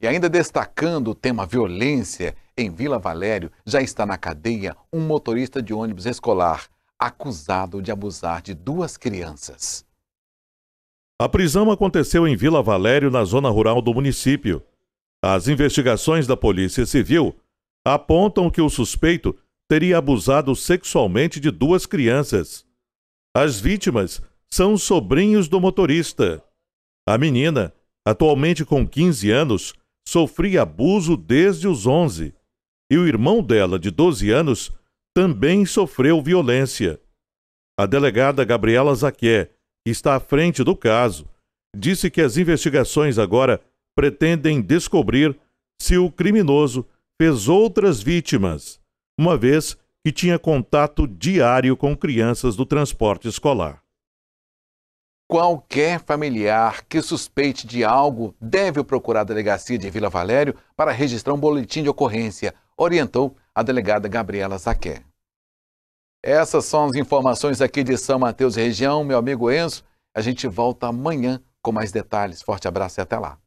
E ainda destacando o tema violência, em Vila Valério já está na cadeia um motorista de ônibus escolar acusado de abusar de duas crianças. A prisão aconteceu em Vila Valério, na zona rural do município. As investigações da Polícia Civil apontam que o suspeito teria abusado sexualmente de duas crianças. As vítimas são sobrinhos do motorista. A menina, atualmente com 15 anos, sofria abuso desde os 11 e o irmão dela, de 12 anos, também sofreu violência. A delegada Gabriela Zaqué, que está à frente do caso, disse que as investigações agora pretendem descobrir se o criminoso fez outras vítimas, uma vez que tinha contato diário com crianças do transporte escolar. Qualquer familiar que suspeite de algo deve procurar a delegacia de Vila Valério para registrar um boletim de ocorrência, orientou a delegada Gabriela Saquer. Essas são as informações aqui de São Mateus e região, meu amigo Enzo. A gente volta amanhã com mais detalhes. Forte abraço e até lá.